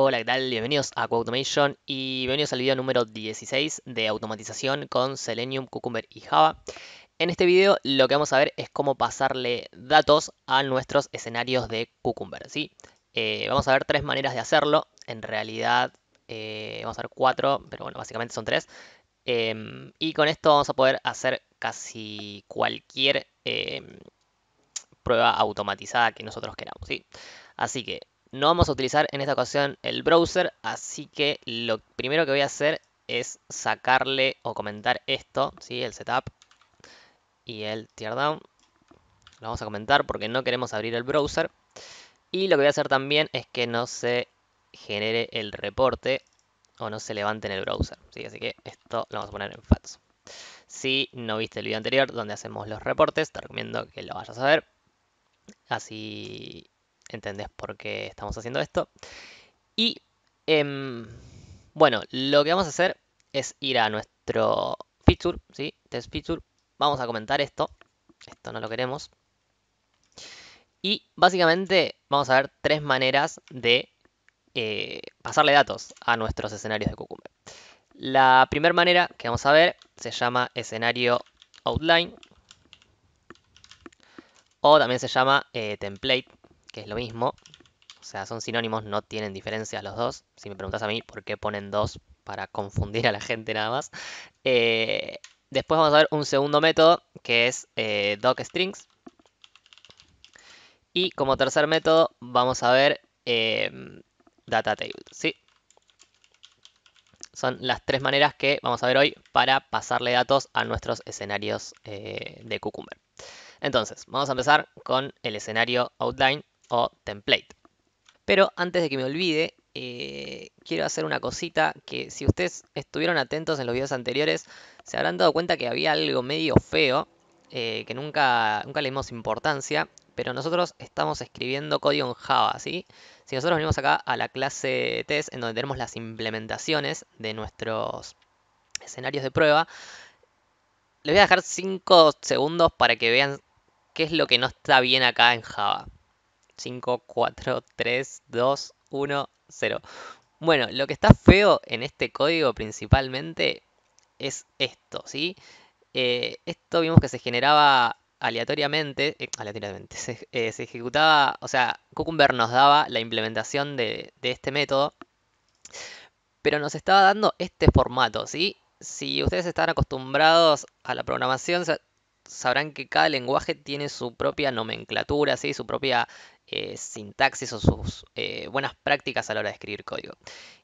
Hola, ¿qué tal? Bienvenidos a Automation y bienvenidos al video número 16 de automatización con Selenium, Cucumber y Java. En este video lo que vamos a ver es cómo pasarle datos a nuestros escenarios de Cucumber. ¿sí? Eh, vamos a ver tres maneras de hacerlo. En realidad, eh, vamos a ver cuatro, pero bueno, básicamente son tres. Em, y con esto vamos a poder hacer casi cualquier em, prueba automatizada que nosotros queramos. ¿sí? Así que no vamos a utilizar en esta ocasión el browser, así que lo primero que voy a hacer es sacarle o comentar esto, ¿sí? el setup y el teardown. Lo vamos a comentar porque no queremos abrir el browser. Y lo que voy a hacer también es que no se genere el reporte o no se levante en el browser. ¿sí? Así que esto lo vamos a poner en falso. Si no viste el video anterior donde hacemos los reportes, te recomiendo que lo vayas a ver. Así entendés por qué estamos haciendo esto. Y em, bueno, lo que vamos a hacer es ir a nuestro feature, ¿sí? Test feature. Vamos a comentar esto. Esto no lo queremos. Y básicamente vamos a ver tres maneras de eh, pasarle datos a nuestros escenarios de Cucumber. La primera manera que vamos a ver se llama escenario outline o también se llama eh, template es lo mismo. O sea, son sinónimos, no tienen diferencia los dos. Si me preguntas a mí por qué ponen dos para confundir a la gente nada más. Eh, después vamos a ver un segundo método que es eh, docstrings. Y como tercer método vamos a ver em, data ¿sí? Son las tres maneras que vamos a ver hoy para pasarle datos a nuestros escenarios eh, de Cucumber. Entonces, vamos a empezar con el escenario outline, o template. Pero antes de que me olvide, eh, quiero hacer una cosita que si ustedes estuvieron atentos en los videos anteriores, se habrán dado cuenta que había algo medio feo, eh, que nunca, nunca le dimos importancia, pero nosotros estamos escribiendo código en Java, Si nosotros venimos acá a la clase test, en donde tenemos las implementaciones de nuestros escenarios de prueba, les voy a dejar 5 segundos para que vean qué es lo que no está bien acá en Java. 5, 4, 3, 2, 1, 0. Bueno, lo que está feo en este código principalmente es esto, ¿sí? Eh, esto vimos que se generaba aleatoriamente, eh, aleatoriamente, eh, se, ejecutaba, o sea, Cucumber nos daba la implementación de, este método, pero nos estaba dando este formato, ¿sí? Si ustedes están acostumbrados a la programación, sabrán que cada lenguaje tiene su propia nomenclatura, ¿sí? su propia eh, sintaxis o sus eh, buenas prácticas a la hora de escribir código.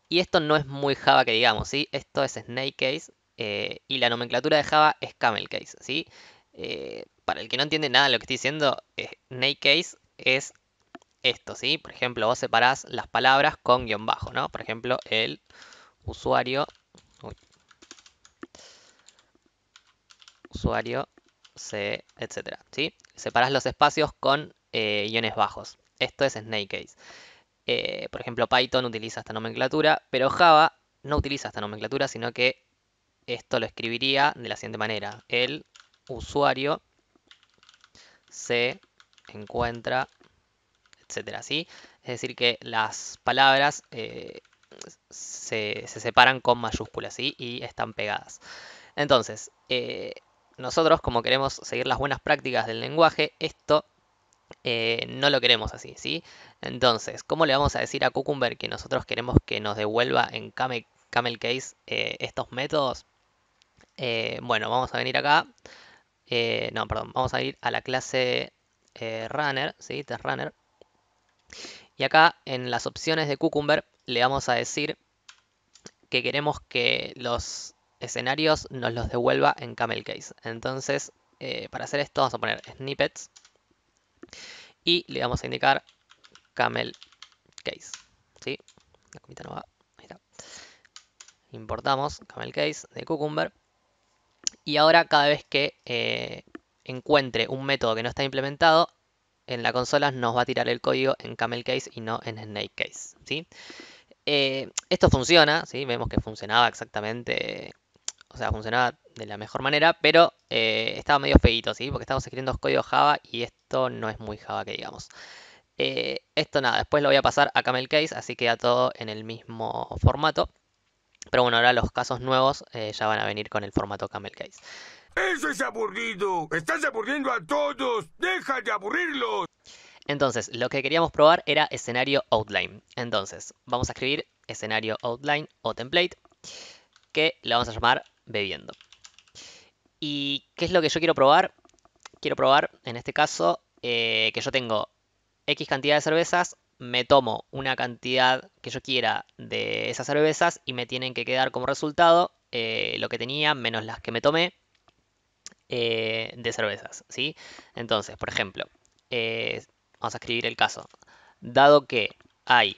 Y esto no es muy Java que digamos, ¿sí? esto es Snake Case eh, y la nomenclatura de Java es Camel Case. ¿sí? para el que no entiende nada de lo que estoy diciendo, Snake Case es esto, ¿sí? Por ejemplo, vos separás las palabras con guión bajo, ¿no? Por ejemplo, el usuario... usuario C, etc. ¿sí? Separas los espacios con iones eh, guiones bajos. Esto es Snake Case. Eh, por ejemplo, Python utiliza esta nomenclatura, pero Java no utiliza esta nomenclatura, sino que esto lo escribiría de la siguiente manera. El usuario se encuentra, etcétera, Es decir, que las palabras eh, se, separan con mayúsculas, Y están pegadas. Entonces, nosotros, como queremos seguir las buenas prácticas del lenguaje, esto eh, no lo queremos así, ¿sí? Entonces, ¿cómo le vamos a decir a Cucumber que nosotros queremos que nos devuelva en Camel, Case eh, estos métodos? Eh, bueno, vamos a venir acá. no, perdón, vamos a ir a la clase Runner, ¿sí? Test Runner. Y acá en las opciones de Cucumber le vamos a decir que queremos que los escenarios nos los devuelva en camel case. Entonces, eh, para hacer esto vamos a poner snippets y le vamos a indicar camel case. ¿sí? La comita Importamos camel case de cucumber. Y ahora cada vez que eh, encuentre un método que no está implementado, en la consola nos va a tirar el código en camel case y no en snake case. ¿sí? Eh, esto funciona, ¿sí? vemos que funcionaba exactamente o sea, funcionaba de la mejor manera, pero eh, estaba medio feito, ¿sí? Porque estábamos escribiendo código Java y esto no es muy Java que digamos. Eh, esto nada, después lo voy a pasar a Camel Case, así queda todo en el mismo formato. Pero bueno, ahora los casos nuevos eh, ya van a venir con el formato Camel Case. Eso es aburrido, estás aburriendo a todos, deja de aburrirlos. Entonces, lo que queríamos probar era escenario outline. Entonces, vamos a escribir escenario outline o template, que lo vamos a llamar bebiendo. ¿Y qué es lo que yo quiero probar? Quiero probar, en este caso, eh, que yo tengo X cantidad de cervezas, me tomo una cantidad que yo quiera de esas cervezas y me tienen que quedar como resultado eh, lo que tenía menos las que me tomé eh, de cervezas, ¿sí? Entonces, por ejemplo, vamos a escribir el caso. Dado que hay,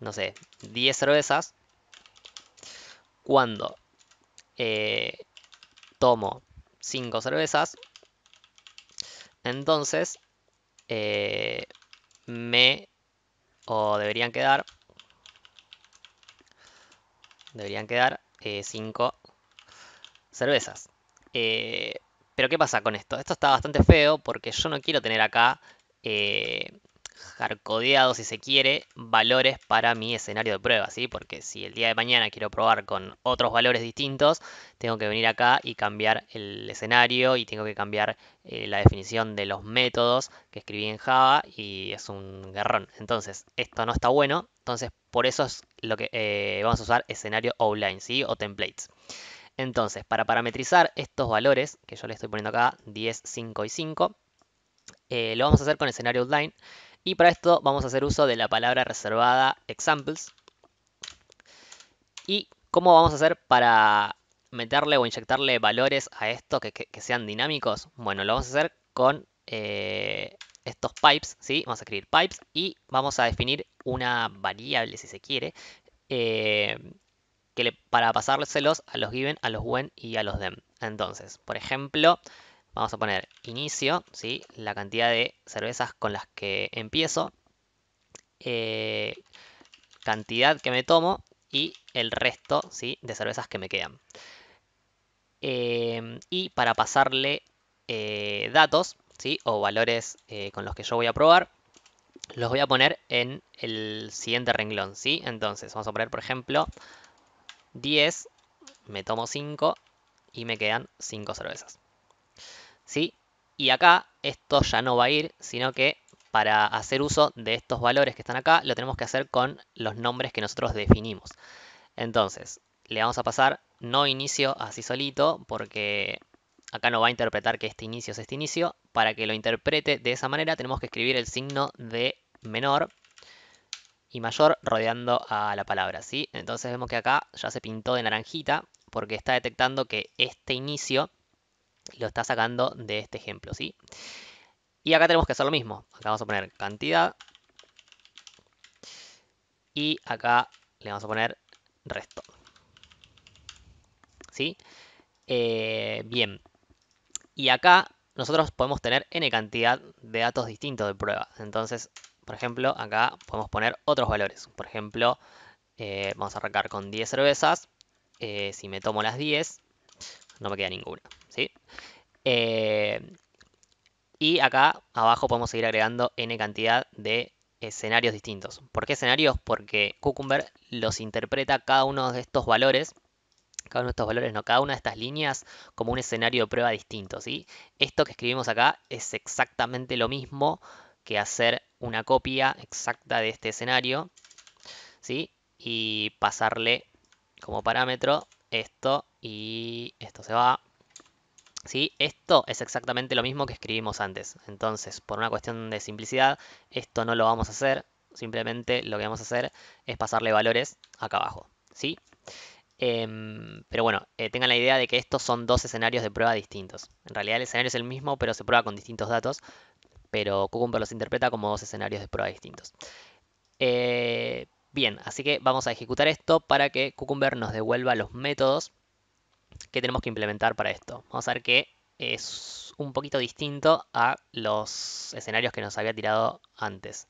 no sé, 10 cervezas, cuando eh, tomo 5 cervezas, entonces eh, me, o deberían quedar, deberían quedar 5 eh, cervezas. Pero ¿qué pasa con esto? Esto está bastante feo porque yo no quiero tener acá eh, jarcodeado si se quiere, valores para mi escenario de prueba, ¿sí? Porque si el día de mañana quiero probar con otros valores distintos, tengo que venir acá y cambiar el escenario y tengo que cambiar eh, la definición de los métodos que escribí en Java y es un garrón. Entonces, esto no está bueno, entonces por eso es lo que eh, vamos a usar escenario outline, ¿sí? O templates. Entonces, para parametrizar estos valores, que yo le estoy poniendo acá 10, 5 y 5, eh, lo vamos a hacer con escenario outline. Y para esto vamos a hacer uso de la palabra reservada examples. ¿Y cómo vamos a hacer para meterle o inyectarle valores a esto que, sean dinámicos? Bueno, lo vamos a hacer con eh, estos pipes, ¿sí? Vamos a escribir pipes y vamos a definir una variable, si se quiere, eh, que para pasárselos a los given, a los when y a los them. Entonces, por ejemplo, Vamos a poner inicio, ¿sí? la cantidad de cervezas con las que empiezo, eh, cantidad que me tomo y el resto ¿sí? de cervezas que me quedan. Em, y para pasarle eh, datos ¿sí? o valores eh, con los que yo voy a probar, los voy a poner en el siguiente renglón. ¿sí? Entonces vamos a poner, por ejemplo, 10, me tomo 5 y me quedan 5 cervezas. ¿sí? Y acá esto ya no va a ir, sino que para hacer uso de estos valores que están acá, lo tenemos que hacer con los nombres que nosotros definimos. Entonces, le vamos a pasar no inicio así solito, porque acá no va a interpretar que este inicio es este inicio. Para que lo interprete de esa manera, tenemos que escribir el signo de menor y mayor rodeando a la palabra, ¿sí? Entonces vemos que acá ya se pintó de naranjita, porque está detectando que este inicio lo está sacando de este ejemplo, ¿sí? Y acá tenemos que hacer lo mismo. Acá vamos a poner cantidad. Y acá le vamos a poner resto. ¿Sí? Eh, bien. Y acá nosotros podemos tener n cantidad de datos distintos de prueba. Entonces, por ejemplo, acá podemos poner otros valores. Por ejemplo, eh, vamos a arrancar con 10 cervezas. Eh, si me tomo las 10, no me queda ninguna. Eh, y acá abajo podemos seguir agregando n cantidad de escenarios distintos. ¿Por qué escenarios? Porque Cucumber los interpreta cada uno de estos valores, cada uno de estos valores, no, cada una de estas líneas como un escenario de prueba distinto, ¿sí? Esto que escribimos acá es exactamente lo mismo que hacer una copia exacta de este escenario, ¿sí? Y pasarle como parámetro esto y esto se va, esto es exactamente lo mismo que escribimos antes. Entonces, por una cuestión de simplicidad, esto no lo vamos a hacer. Simplemente lo que vamos a hacer es pasarle valores acá abajo. ¿sí? Em, pero bueno, eh, tengan la idea de que estos son dos escenarios de prueba distintos. En realidad el escenario es el mismo, pero se prueba con distintos datos. Pero Cucumber los interpreta como dos escenarios de prueba distintos. Eh, bien, así que vamos a ejecutar esto para que Cucumber nos devuelva los métodos que tenemos que implementar para esto. Vamos a ver que es un poquito distinto a los escenarios que nos había tirado antes.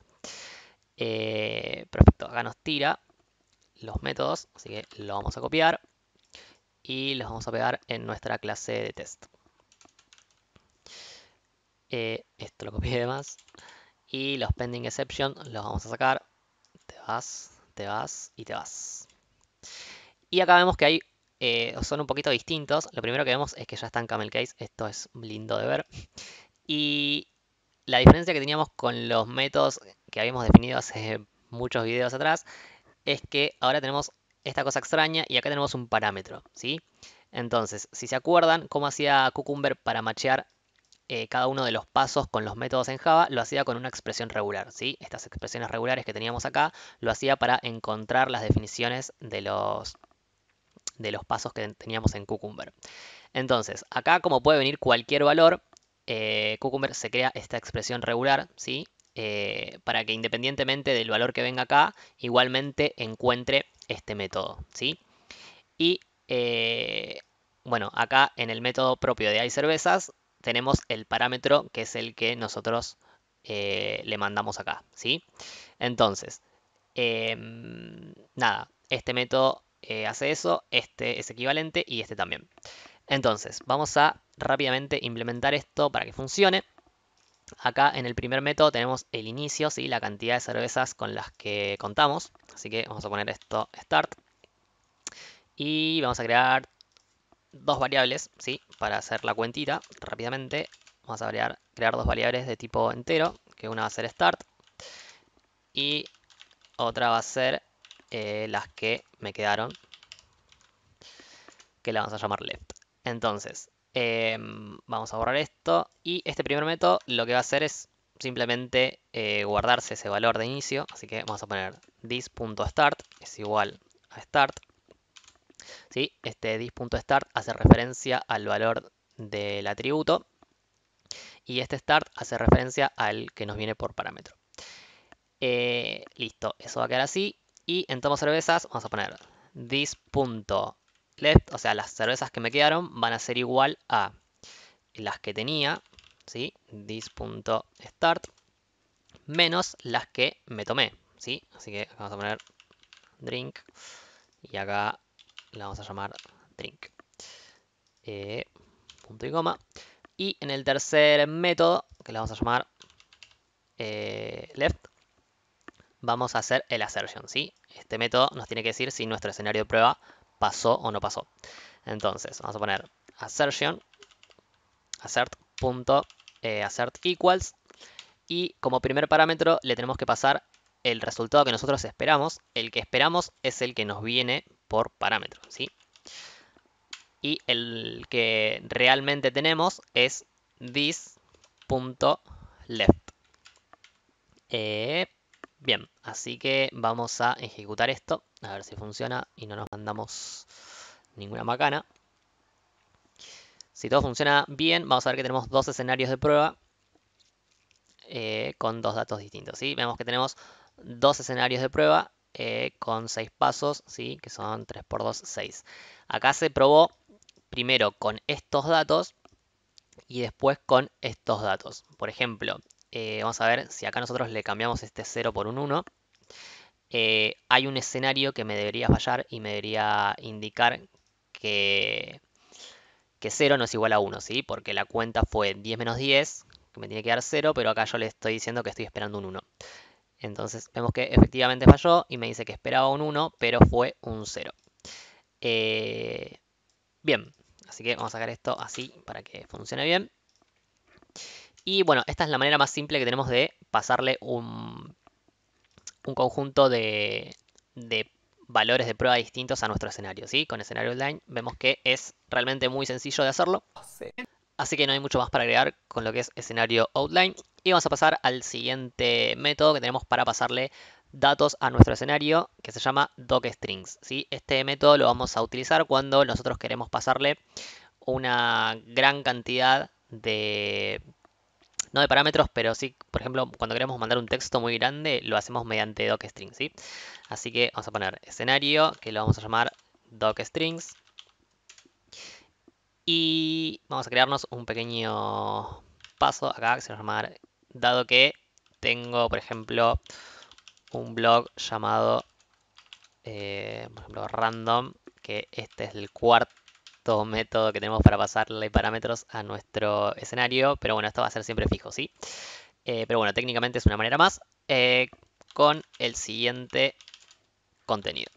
Eh, perfecto, acá nos tira los métodos, así que lo vamos a copiar y los vamos a pegar en nuestra clase de test. Eh, esto lo copié de Y los pending exception los vamos a sacar. Te vas, te vas y te vas. Y acá vemos que hay eh, son un poquito distintos. Lo primero que vemos es que ya está en Camel Case, esto es lindo de ver. Y la diferencia que teníamos con los métodos que habíamos definido hace muchos videos atrás es que ahora tenemos esta cosa extraña y acá tenemos un parámetro, ¿sí? Entonces, si se acuerdan cómo hacía Cucumber para machear eh, cada uno de los pasos con los métodos en Java, lo hacía con una expresión regular, ¿sí? Estas expresiones regulares que teníamos acá, lo hacía para encontrar las definiciones de los, de los pasos que teníamos en Cucumber. Entonces, acá como puede venir cualquier valor, eh, Cucumber se crea esta expresión regular, ¿sí? Eh, para que independientemente del valor que venga acá, igualmente encuentre este método, ¿sí? Y, eh, bueno, acá en el método propio de hay cervezas, tenemos el parámetro que es el que nosotros le mandamos acá, ¿sí? Entonces, em, nada, este método eh, hace eso, este es equivalente y este también. Entonces, vamos a rápidamente implementar esto para que funcione. Acá en el primer método tenemos el inicio, y la cantidad de cervezas con las que contamos. Así que vamos a poner esto start. Y vamos a crear dos variables ¿sí? para hacer la cuentita rápidamente. Vamos a crear, crear dos variables de tipo entero, que una va a ser start y otra va a ser eh, las que me quedaron, que la vamos a llamar left. Entonces, em, vamos a borrar esto y este primer método lo que va a hacer es simplemente eh, guardarse ese valor de inicio, así que vamos a poner this.start es igual a start. Este this.start hace referencia al valor del atributo y este start hace referencia al que nos viene por parámetro. Eh, listo, eso va a quedar así y en tomo cervezas vamos a poner this.left, o sea, las cervezas que me quedaron van a ser igual a las que tenía, ¿sí? this.start menos las que me tomé, ¿sí? Así que vamos a poner drink y acá la vamos a llamar drink. Eh, punto y coma. Y en el tercer método, que le vamos a llamar eh, left, vamos a hacer el assertion, ¿sí? Este método nos tiene que decir si nuestro escenario de prueba pasó o no pasó. Entonces, vamos a poner assertion, eh, assert, equals, y como primer parámetro le tenemos que pasar el resultado que nosotros esperamos. El que esperamos es el que nos viene por parámetro, ¿sí? Y el que realmente tenemos es this.left. Bien, así que vamos a ejecutar esto, a ver si funciona y no nos mandamos ninguna macana. Si todo funciona bien, vamos a ver que tenemos dos escenarios de prueba eh, con dos datos distintos. ¿sí? Vemos que tenemos dos escenarios de prueba eh, con seis pasos, ¿sí? que son 3 por 2, 6. Acá se probó primero con estos datos y después con estos datos. Por ejemplo, eh, vamos a ver si acá nosotros le cambiamos este 0 por un 1, eh, hay un escenario que me debería fallar y me debería indicar que, que 0 no es igual a 1, ¿sí? Porque la cuenta fue 10 menos 10, que me tiene que dar 0, pero acá yo le estoy diciendo que estoy esperando un 1. Entonces vemos que efectivamente falló y me dice que esperaba un 1, pero fue un 0. Eh, bien, así que vamos a sacar esto así para que funcione bien. Y bueno, esta es la manera más simple que tenemos de pasarle un, un conjunto de, valores de prueba distintos a nuestro escenario. ¿sí? Con escenario outline vemos que es realmente muy sencillo de hacerlo. Así que no hay mucho más para agregar con lo que es escenario outline. Y vamos a pasar al siguiente método que tenemos para pasarle datos a nuestro escenario que se llama docstrings. ¿sí? Este método lo vamos a utilizar cuando nosotros queremos pasarle una gran cantidad de no de parámetros, pero sí, por ejemplo, cuando queremos mandar un texto muy grande, lo hacemos mediante docstrings. ¿sí? Así que vamos a poner escenario, que lo vamos a llamar docstrings. Y vamos a crearnos un pequeño paso acá, que se va a llamar, dado que tengo, por ejemplo, un blog llamado, eh, por ejemplo, random, que este es el cuarto método que tenemos para pasarle parámetros a nuestro escenario, pero bueno, esto va a ser siempre fijo, ¿sí? Eh, pero bueno, técnicamente es una manera más eh, con el siguiente contenido.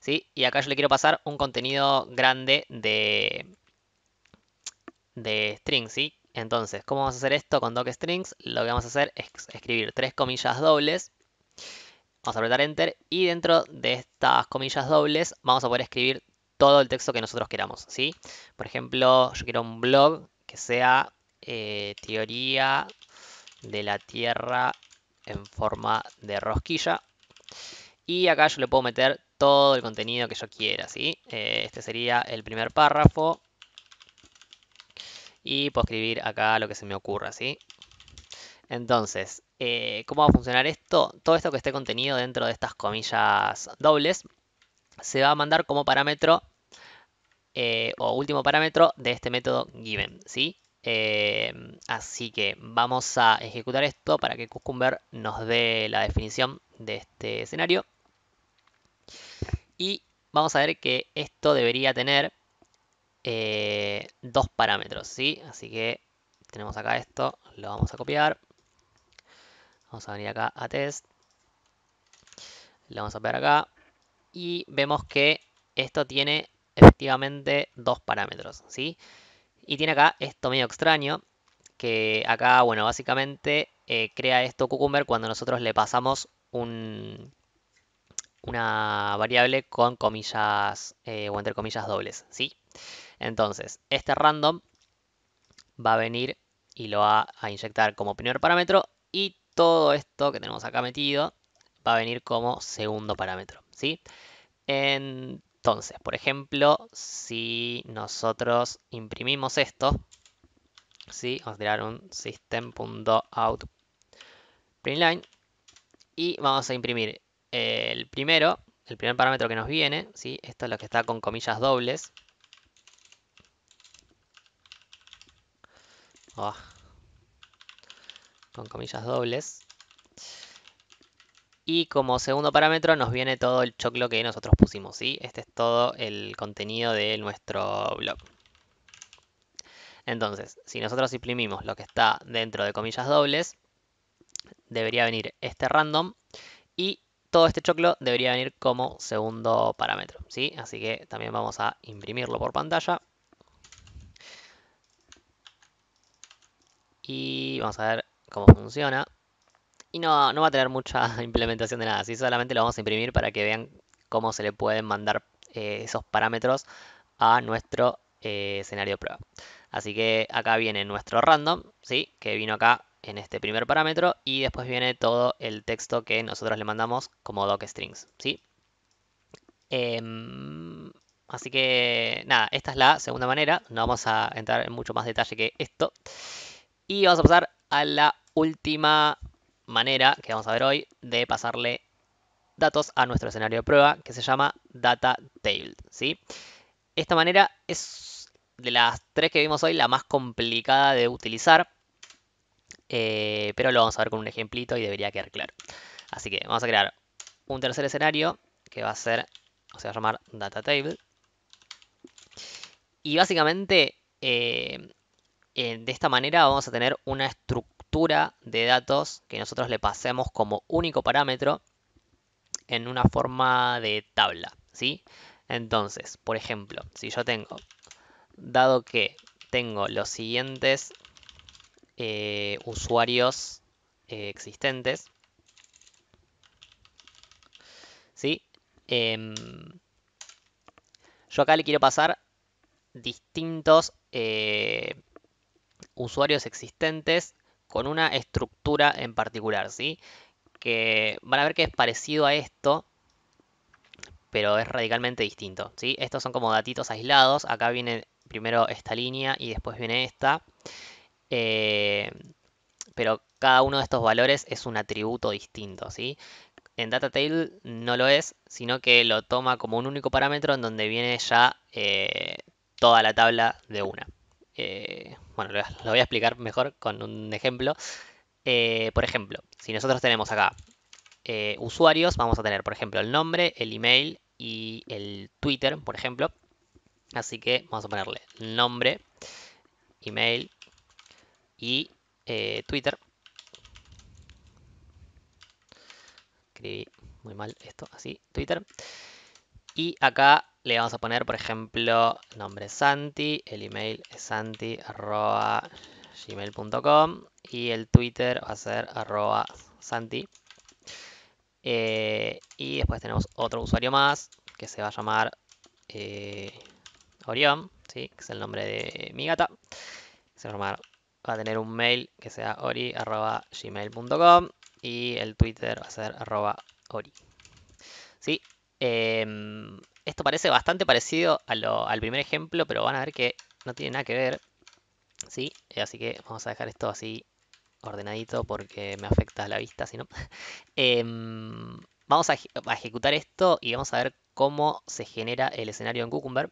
¿Sí? Y acá yo le quiero pasar un contenido grande de, de string, ¿sí? Entonces, ¿cómo vamos a hacer esto con strings? Lo que vamos a hacer es escribir tres comillas dobles. Vamos a apretar Enter y dentro de estas comillas dobles vamos a poder escribir todo el texto que nosotros queramos, ¿sí? Por ejemplo, yo quiero un blog que sea eh, teoría de la Tierra en forma de rosquilla. Y acá yo le puedo meter todo el contenido que yo quiera, ¿sí? Eh, este sería el primer párrafo. Y puedo escribir acá lo que se me ocurra, ¿sí? Entonces, eh, ¿cómo va a funcionar esto? Todo esto que esté contenido dentro de estas comillas dobles se va a mandar como parámetro eh, o último parámetro de este método given, ¿sí? Em, así que vamos a ejecutar esto para que Cucumber nos dé la definición de este escenario. Y vamos a ver que esto debería tener eh, dos parámetros, ¿sí? Así que tenemos acá esto, lo vamos a copiar. Vamos a venir acá a test. Lo vamos a pegar acá y vemos que esto tiene efectivamente dos parámetros, ¿sí? Y tiene acá esto medio extraño, que acá, bueno, básicamente eh, crea esto Cucumber cuando nosotros le pasamos una variable con comillas eh, o entre comillas dobles, ¿sí? Entonces, este random va a venir y lo va a inyectar como primer parámetro y todo esto que tenemos acá metido va a venir como segundo parámetro. ¿sí? Entonces, por ejemplo, si nosotros imprimimos esto, Vamos a crear un system.out.println y vamos a imprimir el primero, el primer parámetro que nos viene, ¿sí? Esto es lo que está con comillas dobles. Ah. Con comillas dobles. Y como segundo parámetro nos viene todo el choclo que nosotros pusimos, ¿sí? Este es todo el contenido de nuestro blog. Entonces, si nosotros imprimimos lo que está dentro de comillas dobles, debería venir este random y todo este choclo debería venir como segundo parámetro, ¿sí? Así que también vamos a imprimirlo por pantalla. Y vamos a ver cómo funciona. Y no, va a tener mucha implementación de nada, solamente lo vamos a imprimir para que vean cómo se le pueden mandar eh, esos parámetros a nuestro eh, escenario prueba. Así que acá viene nuestro random, ¿sí? que vino acá en este primer parámetro y después viene todo el texto que nosotros le mandamos como strings ¿sí? Em, así que nada, esta es la segunda manera, no vamos a entrar en mucho más detalle que esto. Y vamos a pasar a la última manera que vamos a ver hoy de pasarle datos a nuestro escenario de prueba que se llama Data table. ¿sí? Esta manera es de las tres que vimos hoy la más complicada de utilizar, eh, pero lo vamos a ver con un ejemplito y debería quedar claro. Así que vamos a crear un tercer escenario que va a ser, o sea, llamar Data Table. Y básicamente eh, eh, de esta manera vamos a tener una estructura de datos que nosotros le pasemos como único parámetro en una forma de tabla, ¿sí? Entonces, por ejemplo, si yo tengo, dado que tengo los siguientes eh, usuarios eh, existentes, ¿sí? Em, yo acá le quiero pasar distintos eh, usuarios existentes con una estructura en particular, ¿sí? Que van a ver que es parecido a esto, pero es radicalmente distinto, ¿sí? Estos son como datitos aislados, acá viene primero esta línea y después viene esta. Eh, pero cada uno de estos valores es un atributo distinto, ¿sí? En DataTail no lo es, sino que lo toma como un único parámetro en donde viene ya eh, toda la tabla de una. Eh, bueno, lo voy a explicar mejor con un ejemplo. Eh, por ejemplo, si nosotros tenemos acá eh, usuarios, vamos a tener, por ejemplo, el nombre, el email y el Twitter, por ejemplo. Así que vamos a ponerle nombre, email y eh, Twitter. Escribí muy mal esto, así, Twitter. Y acá le vamos a poner, por ejemplo, nombre Santi, el email es santi.gmail.com y el Twitter va a ser arroba santi. Eh, y después tenemos otro usuario más que se va a llamar eh, Orión, ¿sí? que es el nombre de mi gata. Se va a, llamar, va a tener un mail que sea ori.gmail.com y el Twitter va a ser arroba ori. ¿Sí? Em, esto parece bastante parecido al primer ejemplo, pero van a ver que no tiene nada que ver. ¿sí? Eh, así que vamos a dejar esto así ordenadito porque me afecta la vista, si no. Em, vamos a, ejecutar esto y vamos a ver cómo se genera el escenario en Cucumber.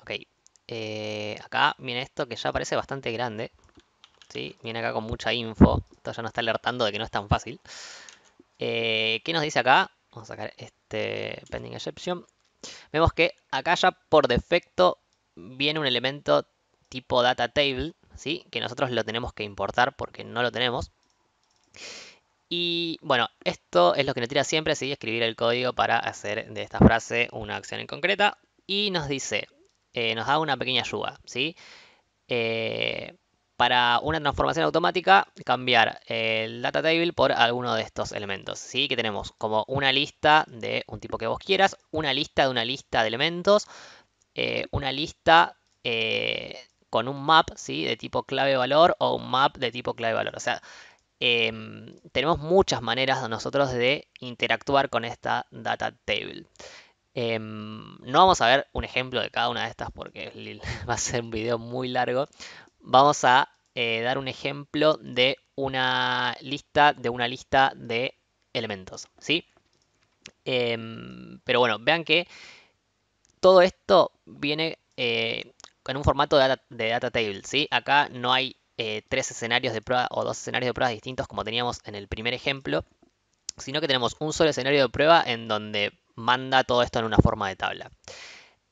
Ok, eh, acá viene esto que ya parece bastante grande. Viene acá con mucha info. Esto ya nos está alertando de que no es tan fácil. Eh, ¿Qué nos dice acá? Vamos a sacar este pending exception. Vemos que acá ya por defecto viene un elemento tipo data table, ¿sí? Que nosotros lo tenemos que importar porque no lo tenemos. Y bueno, esto es lo que nos tira siempre, escribir el código para hacer de esta frase una acción en concreta. Y nos dice, eh, nos da una pequeña ayuda, ¿sí? Eh, para una transformación automática cambiar el data table por alguno de estos elementos. ¿sí? Que tenemos como una lista de un tipo que vos quieras, una lista de una lista de elementos, eh, una lista eh, con un map ¿sí? de tipo clave-valor o un map de tipo clave-valor. O sea, em, tenemos muchas maneras nosotros de interactuar con esta data table. Em, no vamos a ver un ejemplo de cada una de estas porque va a ser un video muy largo, vamos a eh, dar un ejemplo de una lista de una lista de elementos, ¿sí? Em, pero bueno, vean que todo esto viene eh, en un formato de data, table, ¿sí? Acá no hay eh, tres escenarios de prueba o dos escenarios de pruebas distintos como teníamos en el primer ejemplo, sino que tenemos un solo escenario de prueba en donde manda todo esto en una forma de tabla.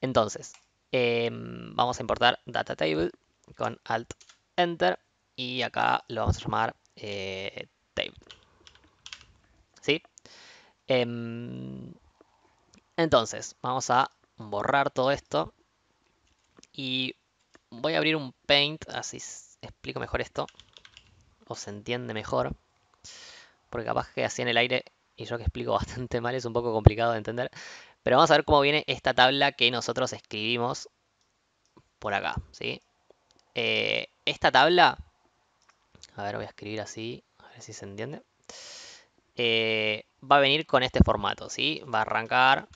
Entonces, em, vamos a importar data table con Alt Enter y acá lo vamos a llamar eh, table. ¿Sí? Em, entonces, vamos a borrar todo esto y voy a abrir un paint, así explico mejor esto o se entiende mejor. Porque capaz que así en el aire, y yo que explico bastante mal, es un poco complicado de entender. Pero vamos a ver cómo viene esta tabla que nosotros escribimos por acá, ¿sí? Eh, esta tabla, a ver, voy a escribir así, a ver si se entiende. Eh, va a venir con este formato, ¿sí? Va a arrancar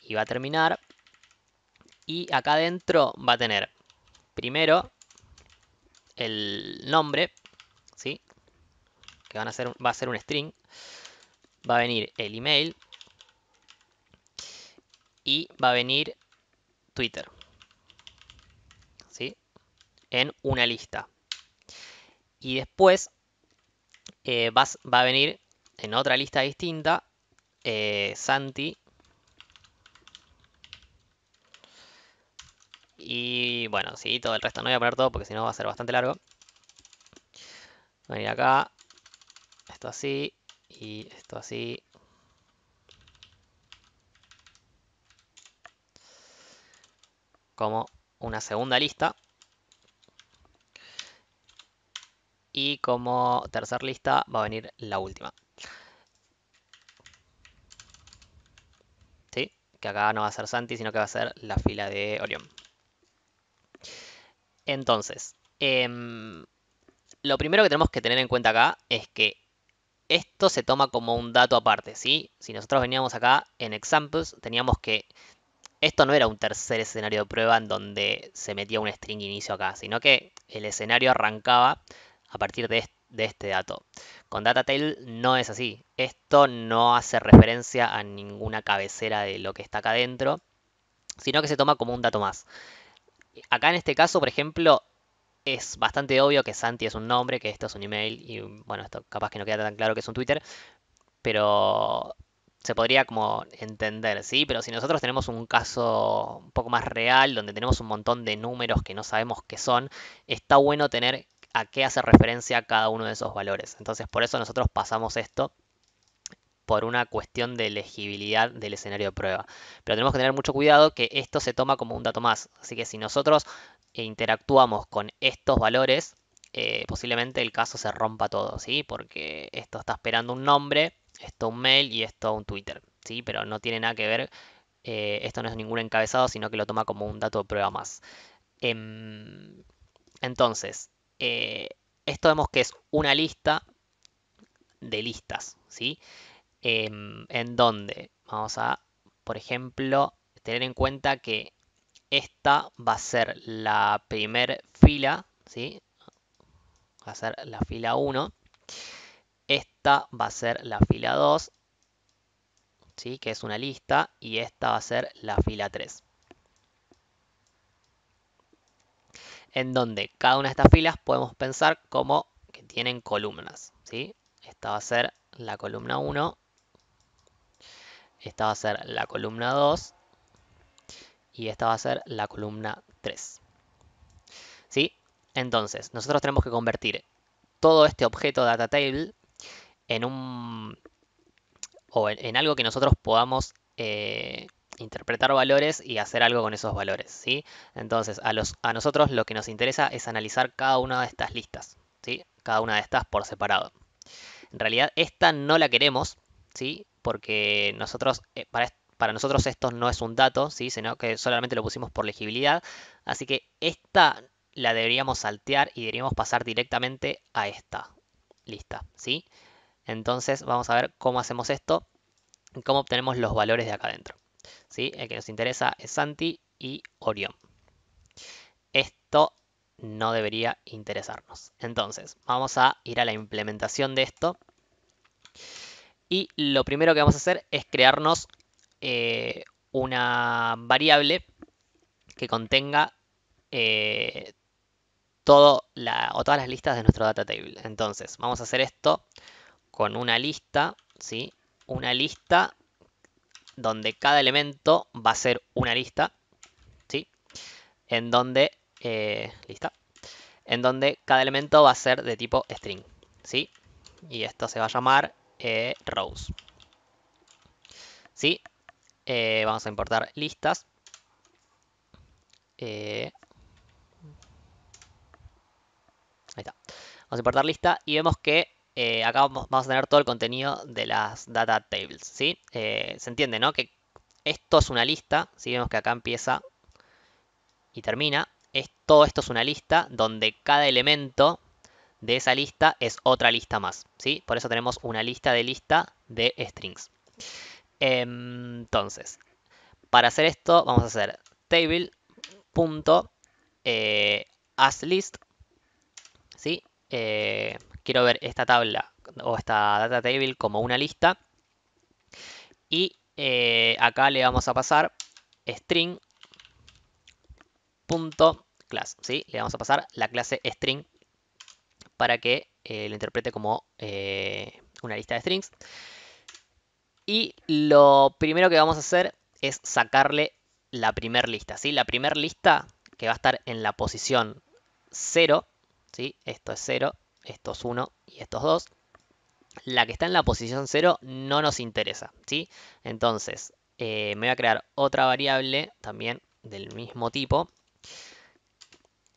y va a terminar. Y acá adentro va a tener primero el nombre, ¿sí? Que van a ser, va a ser un string. Va a venir el email. Y va a venir Twitter, en una lista. Y después eh, vas, va a venir en otra lista distinta eh, Santi. Y bueno, si todo el resto no voy a poner todo porque si no va a ser bastante largo. venir acá, esto así y esto así. Como una segunda lista. Y como tercer lista va a venir la última. ¿Sí? Que acá no va a ser Santi, sino que va a ser la fila de Orión. Entonces, em, lo primero que tenemos que tener en cuenta acá es que esto se toma como un dato aparte, Si nosotros veníamos acá en examples, teníamos que... Esto no era un tercer escenario de prueba en donde se metía un string inicio acá, sino que el escenario arrancaba a partir de, este, dato. Con DataTail no es así. Esto no hace referencia a ninguna cabecera de lo que está acá adentro, sino que se toma como un dato más. Acá en este caso, por ejemplo, es bastante obvio que Santi es un nombre, que esto es un email, y bueno, esto capaz que no queda tan claro que es un Twitter, pero se podría como entender, ¿sí? Pero si nosotros tenemos un caso un poco más real, donde tenemos un montón de números que no sabemos qué son, está bueno tener a qué hace referencia cada uno de esos valores. Entonces, por eso nosotros pasamos esto por una cuestión de legibilidad del escenario de prueba. Pero tenemos que tener mucho cuidado que esto se toma como un dato más. Así que si nosotros interactuamos con estos valores, eh, posiblemente el caso se rompa todo, ¿sí? Porque esto está esperando un nombre, esto un mail y esto un Twitter, ¿sí? Pero no tiene nada que ver, eh, esto no es ningún encabezado, sino que lo toma como un dato de prueba más. Em, entonces, eh, esto vemos que es una lista de listas, ¿sí? Em, en donde vamos a, por ejemplo, tener en cuenta que esta va a ser la primer fila, ¿sí? Va a ser la fila 1. Esta va a ser la fila 2, ¿sí? Que es una lista. Y esta va a ser la fila 3. en donde cada una de estas filas podemos pensar como que tienen columnas. ¿sí? Esta va a ser la columna 1, esta va a ser la columna 2 y esta va a ser la columna 3. ¿Sí? Entonces, nosotros tenemos que convertir todo este objeto data table en un o en, algo que nosotros podamos eh, interpretar valores y hacer algo con esos valores, ¿sí? Entonces, a, los, a nosotros lo que nos interesa es analizar cada una de estas listas, ¿sí? Cada una de estas por separado. En realidad, esta no la queremos, ¿sí? Porque nosotros, eh, para, nosotros esto no es un dato, ¿sí? Sino que solamente lo pusimos por legibilidad. Así que esta la deberíamos saltear y deberíamos pasar directamente a esta lista, ¿sí? Entonces, vamos a ver cómo hacemos esto y cómo obtenemos los valores de acá adentro. El que nos interesa es Santi y Orión. Esto no debería interesarnos. Entonces, vamos a ir a la implementación de esto. Y lo primero que vamos a hacer es crearnos eh, una variable que contenga eh, todas las listas de nuestro data table. Entonces, vamos a hacer esto con una lista, ¿sí? Una lista donde cada elemento va a ser una lista, ¿sí? En donde, eh, lista, en donde cada elemento va a ser de tipo string, ¿sí? Y esto se va a llamar eh, rows, ¿sí? Eh, vamos a importar listas. ahí está. Vamos a importar lista y vemos que eh, acá vamos, a tener todo el contenido de las data tables, ¿sí? Eh, se entiende, ¿no? Que esto es una lista, si vemos que acá empieza y termina, es, todo esto es una lista donde cada elemento de esa lista es otra lista más, ¿sí? Por eso tenemos una lista de lista de strings. Entonces, para hacer esto vamos a hacer eh, list, ¿sí? quiero ver esta tabla o esta data table como una lista. Y eh, acá le vamos a pasar string.class, ¿sí? Le vamos a pasar la clase string para que eh, lo interprete como eh, una lista de strings. Y lo primero que vamos a hacer es sacarle la primer lista, ¿sí? La primer lista que va a estar en la posición 0, ¿sí? Esto es 0, estos 1 y estos 2. La que está en la posición 0 no nos interesa, ¿sí? Entonces, eh, me voy a crear otra variable también del mismo tipo,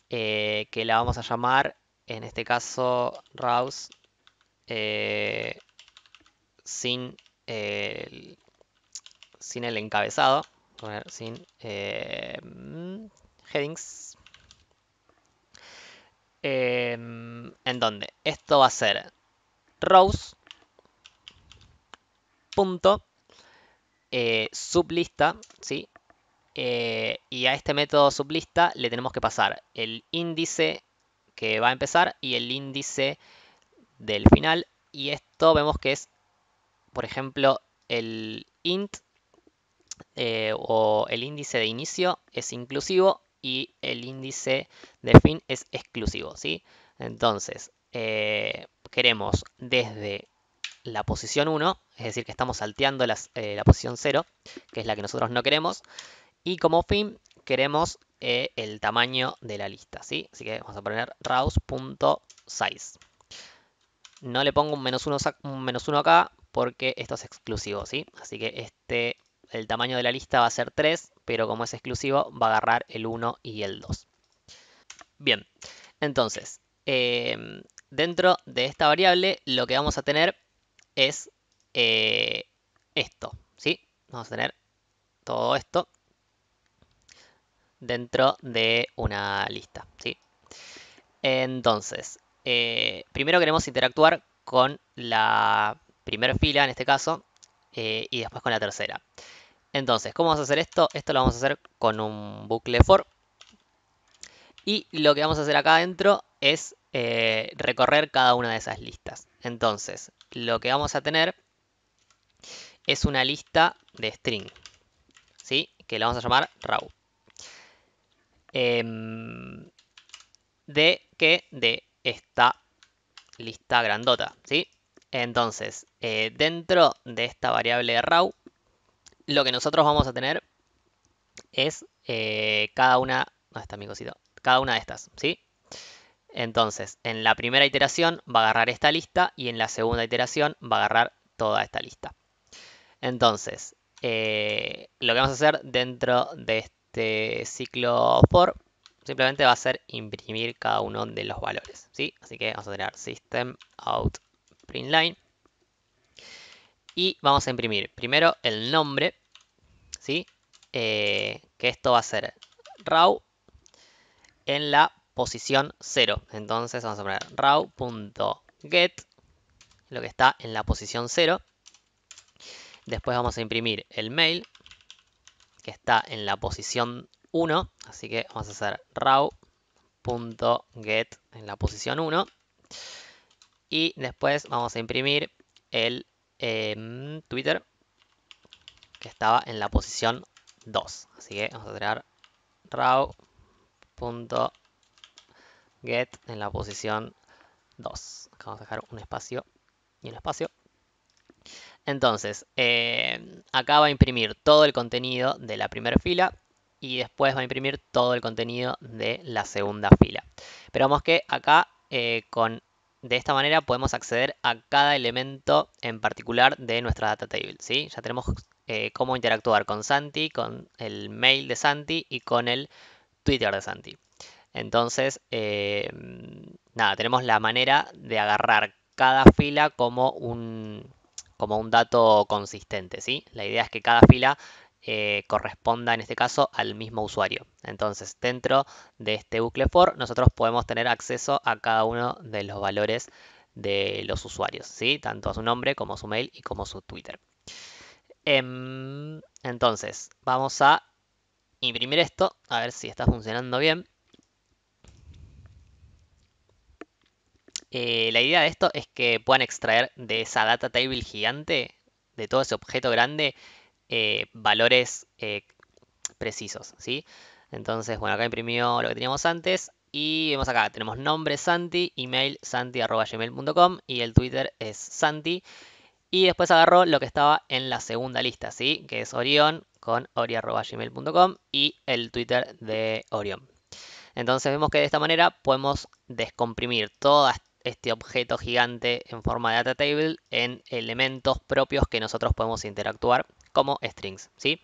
eh, que la vamos a llamar, en este caso, rouse eh, sin, sin el encabezado, sin mm, headings, Em, en donde esto va a ser rows. Punto. Eh, sublista, ¿sí? Eh, y a este método sublista le tenemos que pasar el índice que va a empezar y el índice del final. Y esto vemos que es, por ejemplo, el int eh, o el índice de inicio es inclusivo y el índice de fin es exclusivo, ¿sí? Entonces, eh, queremos desde la posición 1, es decir, que estamos salteando eh, la posición 0, que es la que nosotros no queremos, y como fin queremos eh, el tamaño de la lista, ¿sí? Así que vamos a poner rouse.size. No le pongo un menos, uno, menos uno acá porque esto es exclusivo, ¿sí? Así que este el tamaño de la lista va a ser 3, pero como es exclusivo va a agarrar el 1 y el 2. Bien, entonces, em, dentro de esta variable lo que vamos a tener es eh, esto, ¿sí? Vamos a tener todo esto dentro de una lista, ¿sí? Entonces, eh, primero queremos interactuar con la primera fila, en este caso, eh, y después con la tercera. Entonces, ¿cómo vamos a hacer esto? Esto lo vamos a hacer con un bucle for. Y lo que vamos a hacer acá adentro es eh, recorrer cada una de esas listas. Entonces, lo que vamos a tener es una lista de string, ¿sí? que la vamos a llamar raw. Em, de que de esta lista grandota, ¿sí? Entonces, eh, dentro de esta variable de raw, lo que nosotros vamos a tener es eh, cada una, está mi Cada una de estas, ¿sí? Entonces, en la primera iteración va a agarrar esta lista y en la segunda iteración va a agarrar toda esta lista. Entonces, eh, lo que vamos a hacer dentro de este ciclo for simplemente va a ser imprimir cada uno de los valores, ¿sí? Así que vamos a tener system out print line. Y vamos a imprimir primero el nombre, ¿sí? Eh, que esto va a ser raw en la posición 0. Entonces vamos a poner raw.get, lo que está en la posición 0. Después vamos a imprimir el mail, que está en la posición 1. Así que vamos a hacer raw.get en la posición 1. Y después vamos a imprimir el em, Twitter que estaba en la posición 2. Así que vamos a crear raw.get en la posición 2. vamos a dejar un espacio y un espacio. Entonces, em, acá va a imprimir todo el contenido de la primera fila y después va a imprimir todo el contenido de la segunda fila. Pero vamos que acá eh, con de esta manera podemos acceder a cada elemento en particular de nuestra data table. ¿sí? Ya tenemos eh, cómo interactuar con Santi, con el mail de Santi y con el Twitter de Santi. Entonces, eh, nada, tenemos la manera de agarrar cada fila como un, como un dato consistente. ¿sí? La idea es que cada fila eh, corresponda en este caso al mismo usuario. Entonces dentro de este bucle for nosotros podemos tener acceso a cada uno de los valores de los usuarios, ¿sí? tanto a su nombre como a su mail y como a su Twitter. Em, entonces vamos a imprimir esto, a ver si está funcionando bien. Eh, la idea de esto es que puedan extraer de esa data table gigante, de todo ese objeto grande, eh, valores eh, precisos, ¿sí? Entonces, bueno, acá imprimió lo que teníamos antes y vemos acá, tenemos nombre Santi, email santi.gmail.com y el Twitter es Santi. Y después agarró lo que estaba en la segunda lista, ¿sí? Que es Orión con Gmail.com y el Twitter de orion. Entonces vemos que de esta manera podemos descomprimir todas este objeto gigante en forma de data table en elementos propios que nosotros podemos interactuar como strings, ¿sí?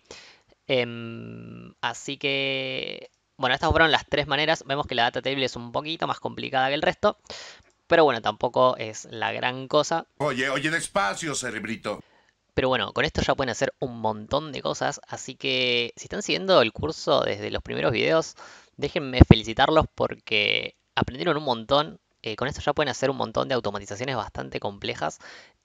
Em, así que, bueno, estas fueron las tres maneras. Vemos que la data table es un poquito más complicada que el resto, pero bueno, tampoco es la gran cosa. Oye, oye, despacio, cerebrito. Pero bueno, con esto ya pueden hacer un montón de cosas, así que si están siguiendo el curso desde los primeros videos, déjenme felicitarlos porque aprendieron un montón, eh, con esto ya pueden hacer un montón de automatizaciones bastante complejas.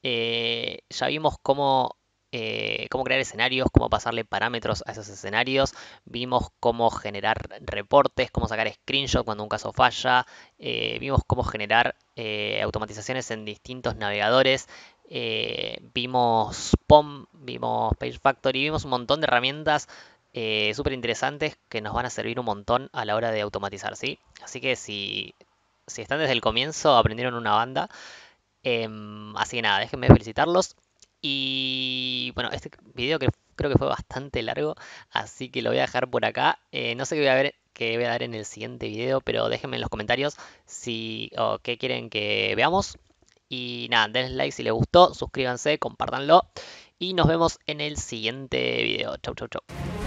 Eh, ya vimos cómo, eh, cómo crear escenarios, cómo pasarle parámetros a esos escenarios. Vimos cómo generar reportes, cómo sacar screenshot cuando un caso falla. vimos cómo generar automatizaciones en distintos navegadores. vimos POM, vimos Page vimos un montón de herramientas súper interesantes que nos van a servir un montón a la hora de automatizar, ¿sí? Así que si si están desde el comienzo, aprendieron una banda. Em, así que nada, déjenme felicitarlos. Y bueno, este video que creo que fue bastante largo, así que lo voy a dejar por acá. Eh, no sé qué voy a ver que voy a dar en el siguiente video, pero déjenme en los comentarios si o qué quieren que veamos. Y nada, denle like si les gustó, suscríbanse, compártanlo y nos vemos en el siguiente video. Chau, chau, chau.